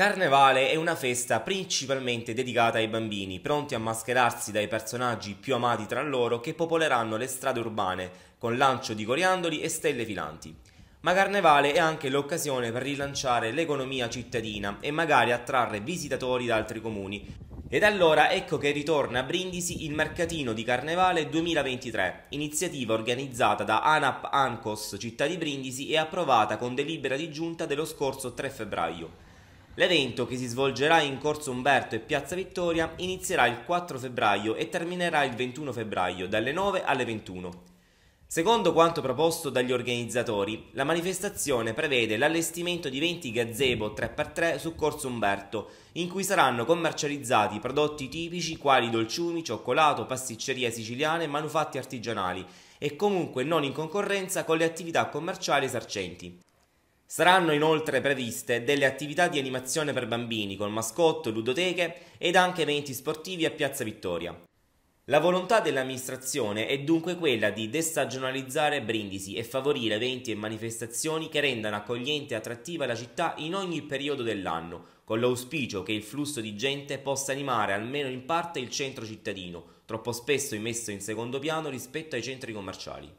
Carnevale è una festa principalmente dedicata ai bambini, pronti a mascherarsi dai personaggi più amati tra loro che popoleranno le strade urbane con lancio di coriandoli e stelle filanti. Ma Carnevale è anche l'occasione per rilanciare l'economia cittadina e magari attrarre visitatori da altri comuni. Ed allora ecco che ritorna a Brindisi il mercatino di Carnevale 2023, iniziativa organizzata da ANAP Ancos Città di Brindisi e approvata con delibera di giunta dello scorso 3 febbraio. L'evento, che si svolgerà in Corso Umberto e Piazza Vittoria, inizierà il 4 febbraio e terminerà il 21 febbraio, dalle 9 alle 21. Secondo quanto proposto dagli organizzatori, la manifestazione prevede l'allestimento di 20 gazebo 3x3 su Corso Umberto, in cui saranno commercializzati prodotti tipici quali dolciumi, cioccolato, pasticceria siciliana e manufatti artigianali, e comunque non in concorrenza con le attività commerciali esercenti. Saranno inoltre previste delle attività di animazione per bambini con mascotte, ludoteche ed anche eventi sportivi a Piazza Vittoria. La volontà dell'amministrazione è dunque quella di destagionalizzare Brindisi e favorire eventi e manifestazioni che rendano accogliente e attrattiva la città in ogni periodo dell'anno, con l'auspicio che il flusso di gente possa animare almeno in parte il centro cittadino, troppo spesso immesso in secondo piano rispetto ai centri commerciali.